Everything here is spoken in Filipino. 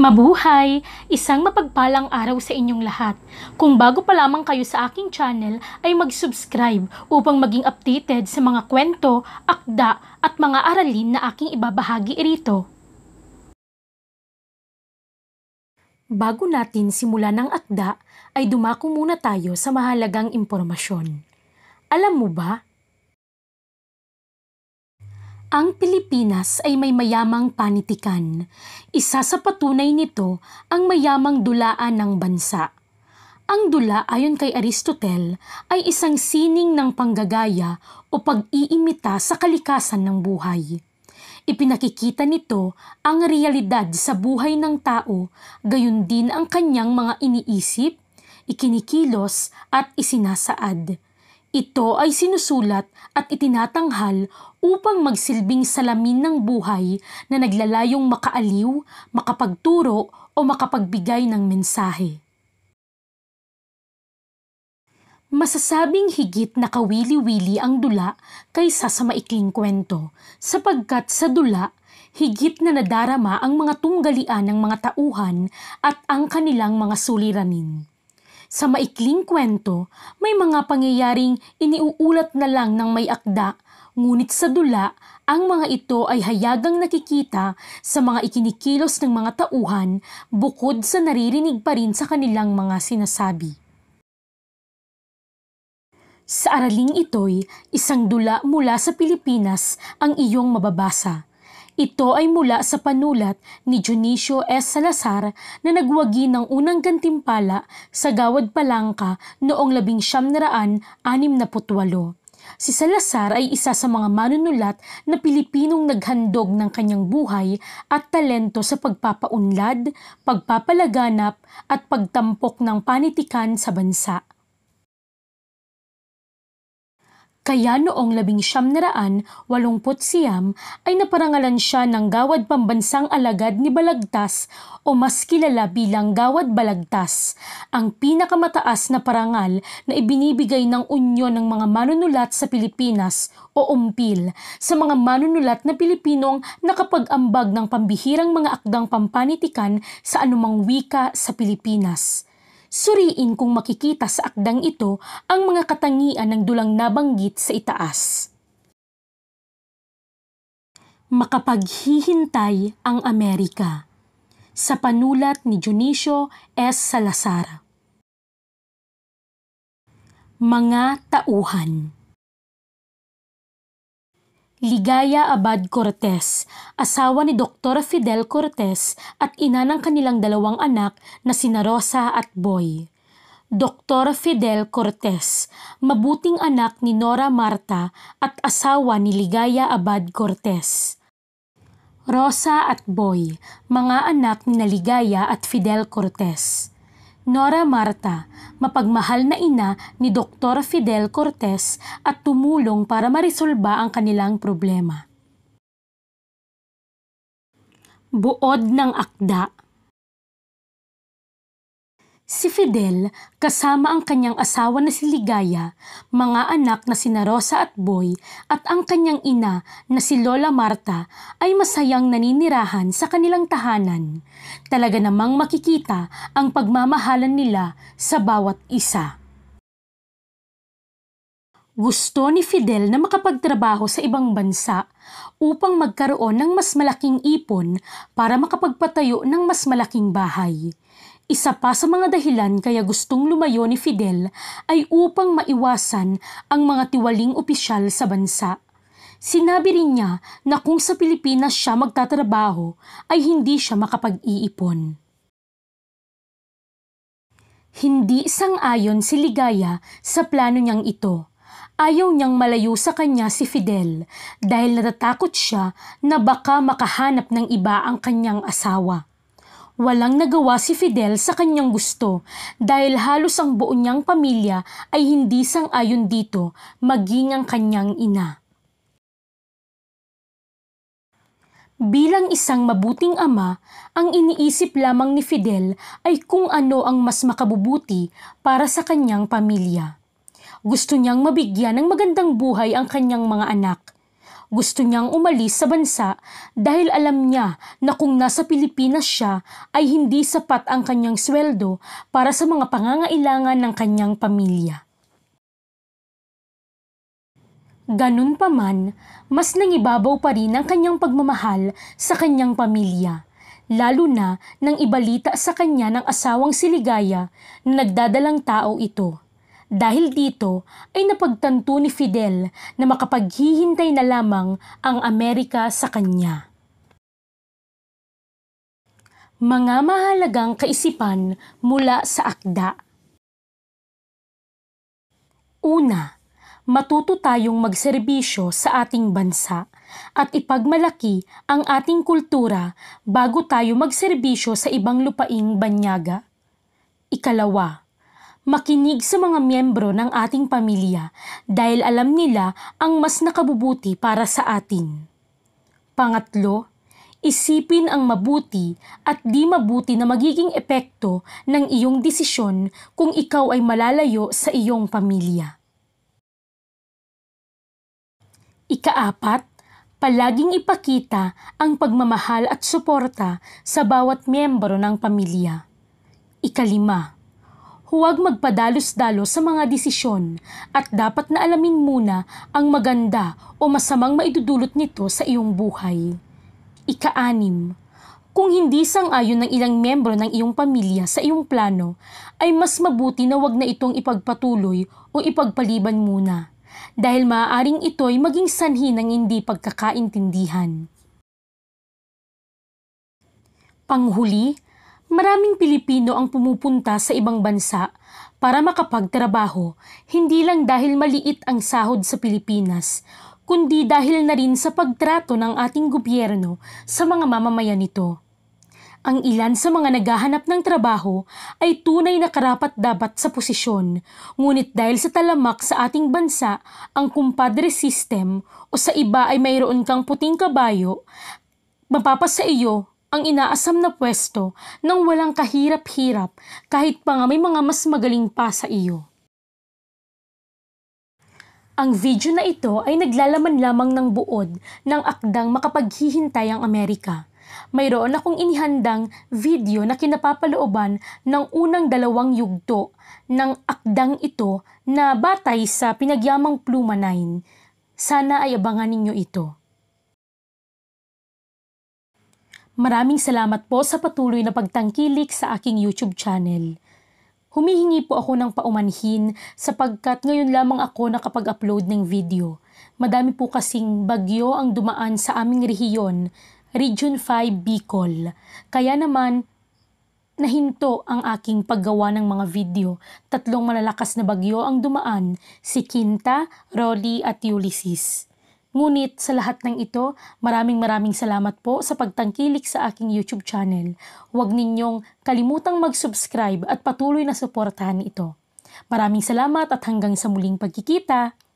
Mabuhay! Isang mapagpalang araw sa inyong lahat. Kung bago pa lamang kayo sa aking channel ay mag-subscribe upang maging updated sa mga kwento, akda at mga aralin na aking ibabahagi rito. Bago natin simula ng akda ay dumako muna tayo sa mahalagang impormasyon. Alam mo ba ang Pilipinas ay may mayamang panitikan. Isa sa patunay nito ang mayamang dulaan ng bansa. Ang dula ayon kay Aristotle ay isang sining ng panggagaya o pag-iimita sa kalikasan ng buhay. Ipinakikita nito ang realidad sa buhay ng tao, gayon din ang kanyang mga iniisip, ikinikilos at isinasaad ito ay sinusulat at itinatanghal upang magsilbing salamin ng buhay na naglalayong makaaliw, makapagturo o makapagbigay ng mensahe. Masasabing higit na kawili-wili ang dula kaysa sa maikling kwento sapagkat sa dula higit na nadarama ang mga tunggalian ng mga tauhan at ang kanilang mga suliranin. Sa maikling kwento, may mga pangyayaring iniuulat na lang ng may akda, ngunit sa dula, ang mga ito ay hayagang nakikita sa mga ikinikilos ng mga tauhan bukod sa naririnig pa rin sa kanilang mga sinasabi. Sa araling ito'y isang dula mula sa Pilipinas ang iyong mababasa – ito ay mula sa panulat ni Dionisio S. Salazar na nagwagi ng unang gantimpala sa Gawad Palangka noong 1968. Si Salazar ay isa sa mga manunulat na Pilipinong naghandog ng kanyang buhay at talento sa pagpapaunlad, pagpapalaganap at pagtampok ng panitikan sa bansa. Kaya noong 1989 ay naparangalan siya ng Gawad Pambansang Alagad ni Balagtas o mas kilala bilang Gawad Balagtas, ang pinakamataas na parangal na ibinibigay ng Unyon ng mga Manunulat sa Pilipinas o UMPIL sa mga manunulat na Pilipinong nakapag-ambag ng pambihirang mga akdang pampanitikan sa anumang wika sa Pilipinas suriin kung makikita sa akdang ito ang mga katangian ng dulang nabanggit sa itaas. Makapaghihintay ang Amerika sa panulat ni Junicio S. Salazar. Mga Tauhan Ligaya Abad Cortez, asawa ni Dr. Fidel Cortez at ina ng kanilang dalawang anak na sina Rosa at Boy. Dr. Fidel Cortez, mabuting anak ni Nora Marta at asawa ni Ligaya Abad Cortez. Rosa at Boy, mga anak ni Naligaya at Fidel Cortez. Nora Marta, mapagmahal na ina ni Dr. Fidel Cortez at tumulong para marisolba ang kanilang problema. Buod ng akda Si Fidel kasama ang kanyang asawa na si Ligaya, mga anak na sina Rosa at Boy at ang kanyang ina na si Lola Marta ay masayang naninirahan sa kanilang tahanan. Talaga namang makikita ang pagmamahalan nila sa bawat isa. Gusto ni Fidel na makapagtrabaho sa ibang bansa upang magkaroon ng mas malaking ipon para makapagpatayo ng mas malaking bahay. Isa pa sa mga dahilan kaya gustong lumayo ni Fidel ay upang maiwasan ang mga tiwaling opisyal sa bansa. Sinabi rin niya na kung sa Pilipinas siya magtatrabaho ay hindi siya makapag-iipon. Hindi sang-ayon si Ligaya sa plano niyang ito. Ayaw niyang malayo sa kanya si Fidel dahil natatakot siya na baka makahanap ng iba ang kanyang asawa. Walang nagawa si Fidel sa kanyang gusto dahil halos ang buo niyang pamilya ay hindi sang-ayon dito maging ang kanyang ina. Bilang isang mabuting ama, ang iniisip lamang ni Fidel ay kung ano ang mas makabubuti para sa kanyang pamilya. Gusto niyang mabigyan ng magandang buhay ang kanyang mga anak – gusto niyang umalis sa bansa dahil alam niya na kung nasa Pilipinas siya ay hindi sapat ang kanyang sweldo para sa mga pangangailangan ng kanyang pamilya. Ganun pa man, mas nangibabaw pa rin ang kanyang pagmamahal sa kanyang pamilya, lalo na nang ibalita sa kanya ng asawang siligaya na nagdadalang tao ito. Dahil dito ay napagtanto ni Fidel na makapaghihintay na lamang ang Amerika sa kanya. Mga mahalagang kaisipan mula sa akda. Una, matuto tayong magserbisyo sa ating bansa at ipagmalaki ang ating kultura bago tayo magserbisyo sa ibang lupaing banyaga. Ikalawa, makinig sa mga miyembro ng ating pamilya dahil alam nila ang mas nakabubuti para sa atin. Pangatlo, isipin ang mabuti at di mabuti na magiging epekto ng iyong desisyon kung ikaw ay malalayo sa iyong pamilya. Ikaapat, palaging ipakita ang pagmamahal at suporta sa bawat miyembro ng pamilya. Ikalima, Huwag magpadalos-dalos sa mga desisyon at dapat na alamin muna ang maganda o masamang maidudulot nito sa iyong buhay. Ika-anim, kung hindi sang-ayon ng ilang membro ng iyong pamilya sa iyong plano, ay mas mabuti na wag na itong ipagpatuloy o ipagpaliban muna dahil maaaring ito'y maging sanhi ng hindi pagkakaintindihan. Panghuli, Maraming Pilipino ang pumupunta sa ibang bansa para makapagtrabaho, hindi lang dahil maliit ang sahod sa Pilipinas, kundi dahil na rin sa pagtrato ng ating gobyerno sa mga mamamayan nito. Ang ilan sa mga naghahanap ng trabaho ay tunay na karapat dapat sa posisyon, ngunit dahil sa talamak sa ating bansa ang kumpadre system o sa iba ay mayroon kang puting kabayo, mapapasa iyo ang inaasam na pwesto nang walang kahirap-hirap kahit pa nga may mga mas magaling pa sa iyo. Ang video na ito ay naglalaman lamang ng buod ng akdang makapaghihintay ang Amerika. Mayroon akong inihandang video na kinapapalooban ng unang dalawang yugto ng akdang ito na batay sa pinagyamang pluma 9. Sana ay abangan ninyo ito. Maraming salamat po sa patuloy na pagtangkilik sa aking YouTube channel. Humihingi po ako ng paumanhin sapagkat ngayon lamang ako nakapag-upload ng video. Madami po kasing bagyo ang dumaan sa aming rehiyon, Region 5 Bicol. Kaya naman, nahinto ang aking paggawa ng mga video. Tatlong malalakas na bagyo ang dumaan, si Quinta, Rolly at Ulysses. Ngunit sa lahat ng ito, maraming maraming salamat po sa pagtangkilik sa aking YouTube channel. Huwag ninyong kalimutang mag-subscribe at patuloy na suportahan ito. Maraming salamat at hanggang sa muling pagkikita!